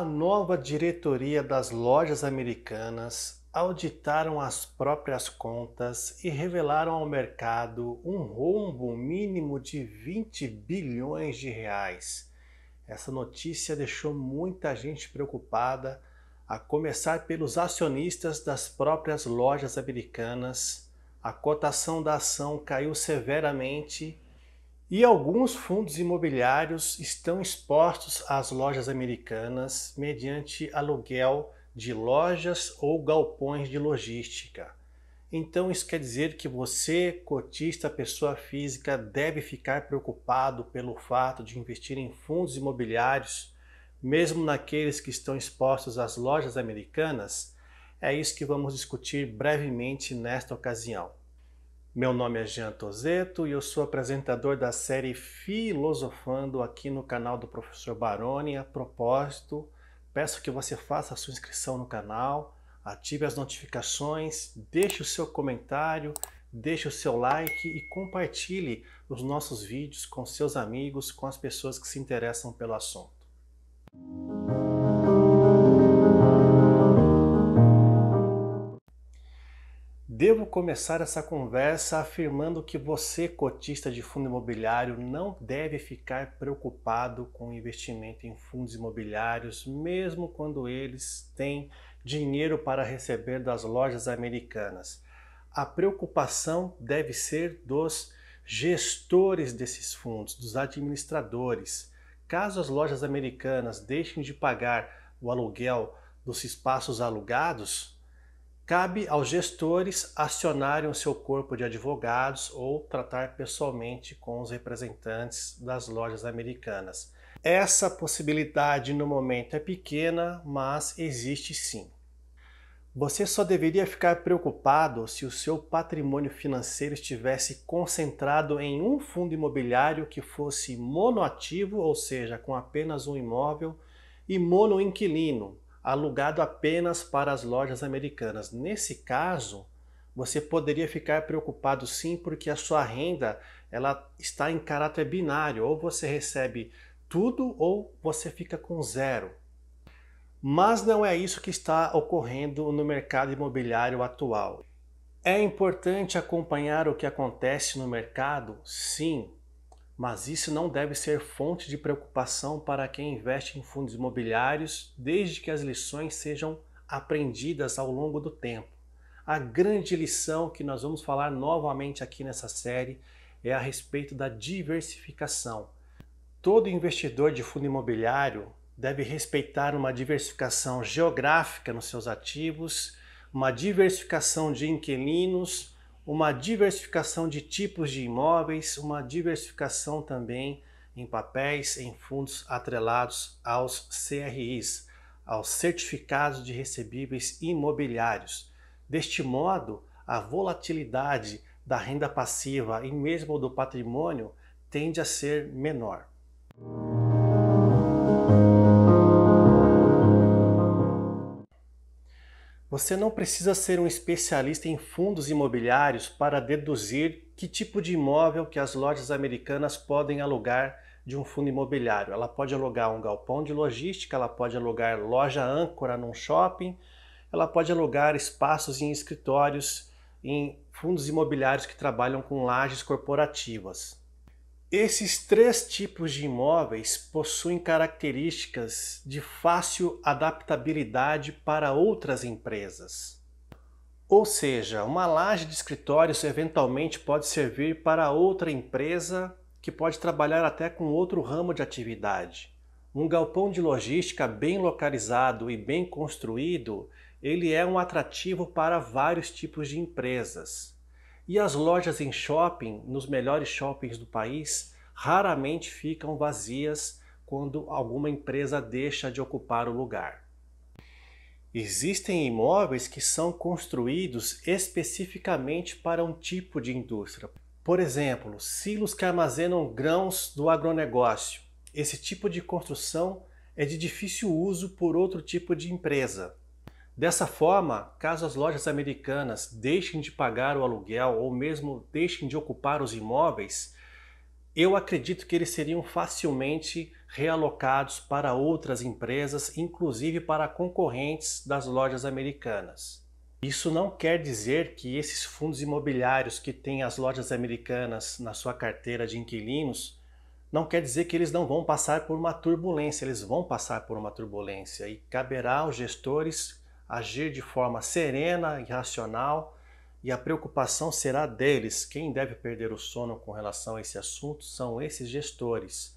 a nova diretoria das lojas americanas auditaram as próprias contas e revelaram ao mercado um rombo mínimo de 20 bilhões de reais. Essa notícia deixou muita gente preocupada, a começar pelos acionistas das próprias lojas americanas. A cotação da ação caiu severamente e alguns fundos imobiliários estão expostos às lojas americanas mediante aluguel de lojas ou galpões de logística. Então isso quer dizer que você, cotista, pessoa física, deve ficar preocupado pelo fato de investir em fundos imobiliários, mesmo naqueles que estão expostos às lojas americanas? É isso que vamos discutir brevemente nesta ocasião. Meu nome é Jean Tozeto e eu sou apresentador da série Filosofando aqui no canal do professor Baroni. A propósito, peço que você faça a sua inscrição no canal, ative as notificações, deixe o seu comentário, deixe o seu like e compartilhe os nossos vídeos com seus amigos, com as pessoas que se interessam pelo assunto. Devo começar essa conversa afirmando que você, cotista de fundo imobiliário, não deve ficar preocupado com investimento em fundos imobiliários, mesmo quando eles têm dinheiro para receber das lojas americanas. A preocupação deve ser dos gestores desses fundos, dos administradores. Caso as lojas americanas deixem de pagar o aluguel dos espaços alugados, Cabe aos gestores acionarem o seu corpo de advogados ou tratar pessoalmente com os representantes das lojas americanas. Essa possibilidade no momento é pequena, mas existe sim. Você só deveria ficar preocupado se o seu patrimônio financeiro estivesse concentrado em um fundo imobiliário que fosse monoativo, ou seja, com apenas um imóvel, e monoinquilino, alugado apenas para as lojas americanas. Nesse caso, você poderia ficar preocupado sim, porque a sua renda ela está em caráter binário, ou você recebe tudo ou você fica com zero. Mas não é isso que está ocorrendo no mercado imobiliário atual. É importante acompanhar o que acontece no mercado? Sim, mas isso não deve ser fonte de preocupação para quem investe em fundos imobiliários, desde que as lições sejam aprendidas ao longo do tempo. A grande lição que nós vamos falar novamente aqui nessa série é a respeito da diversificação. Todo investidor de fundo imobiliário deve respeitar uma diversificação geográfica nos seus ativos, uma diversificação de inquilinos, uma diversificação de tipos de imóveis, uma diversificação também em papéis, em fundos atrelados aos CRIs, aos Certificados de Recebíveis Imobiliários. Deste modo, a volatilidade da renda passiva e mesmo do patrimônio tende a ser menor. Você não precisa ser um especialista em fundos imobiliários para deduzir que tipo de imóvel que as lojas americanas podem alugar de um fundo imobiliário. Ela pode alugar um galpão de logística, ela pode alugar loja âncora num shopping, ela pode alugar espaços em escritórios, em fundos imobiliários que trabalham com lajes corporativas. Esses três tipos de imóveis possuem características de fácil adaptabilidade para outras empresas. Ou seja, uma laje de escritórios eventualmente pode servir para outra empresa que pode trabalhar até com outro ramo de atividade. Um galpão de logística bem localizado e bem construído, ele é um atrativo para vários tipos de empresas. E as lojas em shopping, nos melhores shoppings do país, raramente ficam vazias quando alguma empresa deixa de ocupar o lugar. Existem imóveis que são construídos especificamente para um tipo de indústria. Por exemplo, silos que armazenam grãos do agronegócio. Esse tipo de construção é de difícil uso por outro tipo de empresa. Dessa forma, caso as lojas americanas deixem de pagar o aluguel ou mesmo deixem de ocupar os imóveis, eu acredito que eles seriam facilmente realocados para outras empresas, inclusive para concorrentes das lojas americanas. Isso não quer dizer que esses fundos imobiliários que têm as lojas americanas na sua carteira de inquilinos não quer dizer que eles não vão passar por uma turbulência, eles vão passar por uma turbulência e caberá aos gestores agir de forma serena e racional, e a preocupação será deles. Quem deve perder o sono com relação a esse assunto são esses gestores.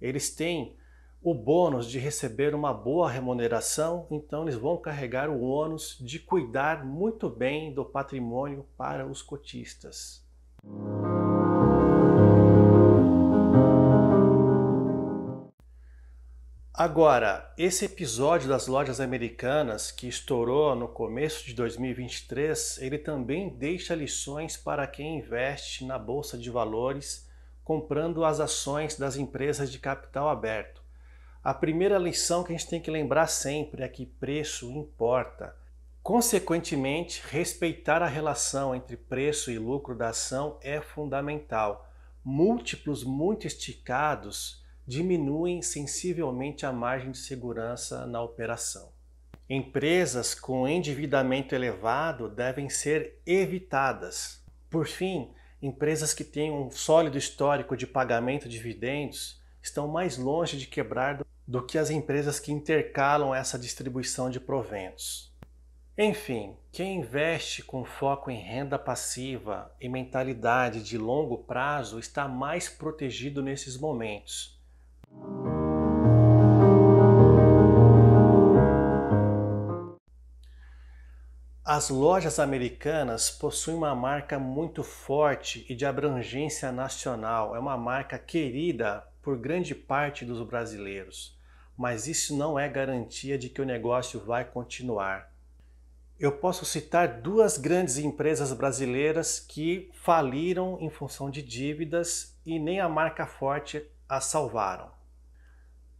Eles têm o bônus de receber uma boa remuneração, então eles vão carregar o ônus de cuidar muito bem do patrimônio para os cotistas. Agora, esse episódio das lojas americanas que estourou no começo de 2023, ele também deixa lições para quem investe na bolsa de valores comprando as ações das empresas de capital aberto. A primeira lição que a gente tem que lembrar sempre é que preço importa. Consequentemente, respeitar a relação entre preço e lucro da ação é fundamental. Múltiplos muito esticados diminuem sensivelmente a margem de segurança na operação. Empresas com endividamento elevado devem ser evitadas. Por fim, empresas que têm um sólido histórico de pagamento de dividendos estão mais longe de quebrar do que as empresas que intercalam essa distribuição de proventos. Enfim, quem investe com foco em renda passiva e mentalidade de longo prazo está mais protegido nesses momentos. As lojas americanas possuem uma marca muito forte e de abrangência nacional. É uma marca querida por grande parte dos brasileiros, mas isso não é garantia de que o negócio vai continuar. Eu posso citar duas grandes empresas brasileiras que faliram em função de dívidas e nem a marca forte as salvaram.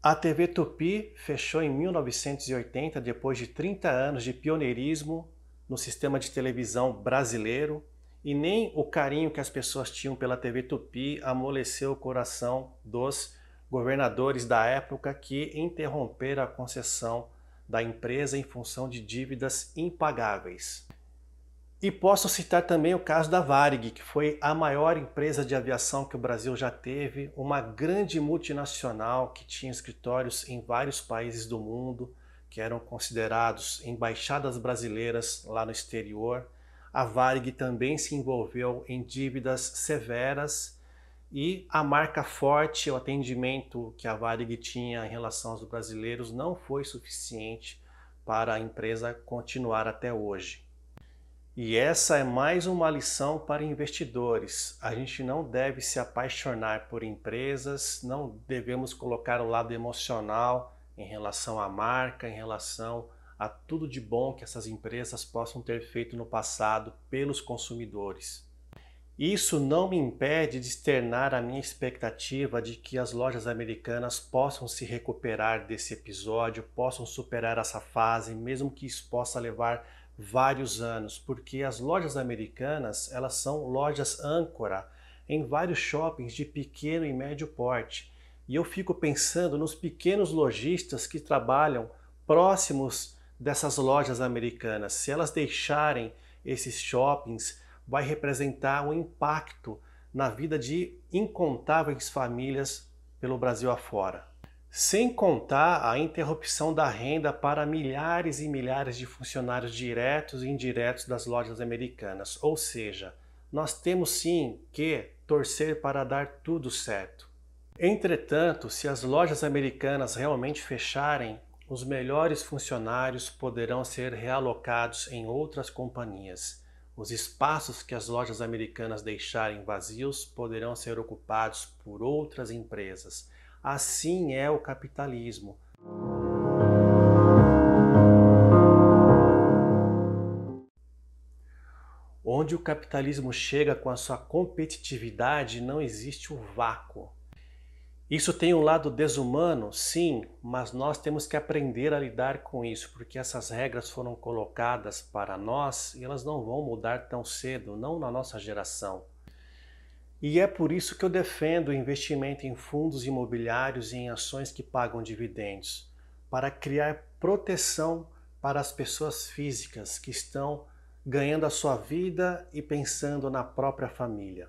A TV Tupi fechou em 1980, depois de 30 anos de pioneirismo no sistema de televisão brasileiro, e nem o carinho que as pessoas tinham pela TV Tupi amoleceu o coração dos governadores da época que interromperam a concessão da empresa em função de dívidas impagáveis. E posso citar também o caso da Varig, que foi a maior empresa de aviação que o Brasil já teve, uma grande multinacional que tinha escritórios em vários países do mundo, que eram considerados embaixadas brasileiras lá no exterior. A Varig também se envolveu em dívidas severas e a marca forte, o atendimento que a Varig tinha em relação aos brasileiros não foi suficiente para a empresa continuar até hoje. E essa é mais uma lição para investidores. A gente não deve se apaixonar por empresas, não devemos colocar o lado emocional em relação à marca, em relação a tudo de bom que essas empresas possam ter feito no passado pelos consumidores. Isso não me impede de externar a minha expectativa de que as lojas americanas possam se recuperar desse episódio, possam superar essa fase, mesmo que isso possa levar vários anos, porque as lojas americanas elas são lojas âncora em vários shoppings de pequeno e médio porte. E eu fico pensando nos pequenos lojistas que trabalham próximos dessas lojas americanas. Se elas deixarem esses shoppings, vai representar um impacto na vida de incontáveis famílias pelo Brasil afora sem contar a interrupção da renda para milhares e milhares de funcionários diretos e indiretos das lojas americanas. Ou seja, nós temos sim que torcer para dar tudo certo. Entretanto, se as lojas americanas realmente fecharem, os melhores funcionários poderão ser realocados em outras companhias. Os espaços que as lojas americanas deixarem vazios poderão ser ocupados por outras empresas Assim é o capitalismo. Onde o capitalismo chega com a sua competitividade, não existe o vácuo. Isso tem um lado desumano, sim, mas nós temos que aprender a lidar com isso, porque essas regras foram colocadas para nós e elas não vão mudar tão cedo, não na nossa geração. E é por isso que eu defendo o investimento em fundos imobiliários e em ações que pagam dividendos, para criar proteção para as pessoas físicas que estão ganhando a sua vida e pensando na própria família.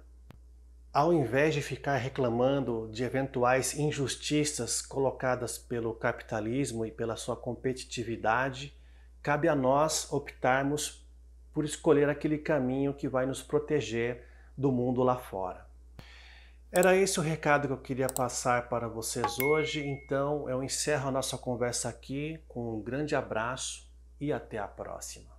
Ao invés de ficar reclamando de eventuais injustiças colocadas pelo capitalismo e pela sua competitividade, cabe a nós optarmos por escolher aquele caminho que vai nos proteger do mundo lá fora. Era esse o recado que eu queria passar para vocês hoje, então eu encerro a nossa conversa aqui com um grande abraço e até a próxima.